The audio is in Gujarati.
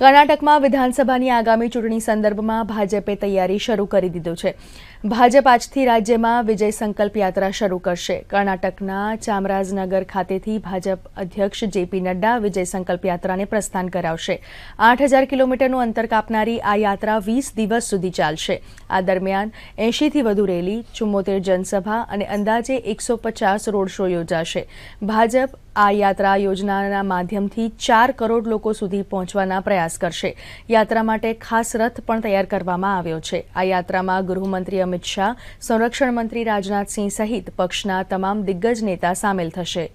કર્ણાટકમાં વિધાનસભાની આગામી ચૂંટણી સંદર્ભમાં ભાજપે તૈયારી શરૂ કરી દીધો છે ભાજપ આજથી રાજ્યમાં વિજય સંકલ્પ યાત્રા શરૂ કરશે કર્ણાટકના ચામરાજનગર ખાતેથી ભાજપ અધ્યક્ષ જેપી નડ્ડા વિજય સંકલ્પ યાત્રાને પ્રસ્થાન કરાવશે આઠ હજાર કિલોમીટરનું અંતર કાપનારી આ યાત્રા વીસ દિવસ સુધી ચાલશે આ દરમિયાન એંશીથી વધુ રેલી ચુમ્મોતેર જનસભા અને અંદાજે એકસો પચાસ રોડ શો યોજાશે ભાજપ આ યાત્રા યોજનાના માધ્યમથી ચાર કરોડ લોકો સુધી પહોંચવાના પ્રયાસ કરશે યાત્રા માટે ખાસ રથ પણ તૈયાર કરવામાં આવ્યો છે આ યાત્રામાં ગૃહમંત્રી અમિત શાહ સંરક્ષણ મંત્રી રાજનાથસિંહ સહિત પક્ષના તમામ દિગ્ગજ નેતા સામેલ થશે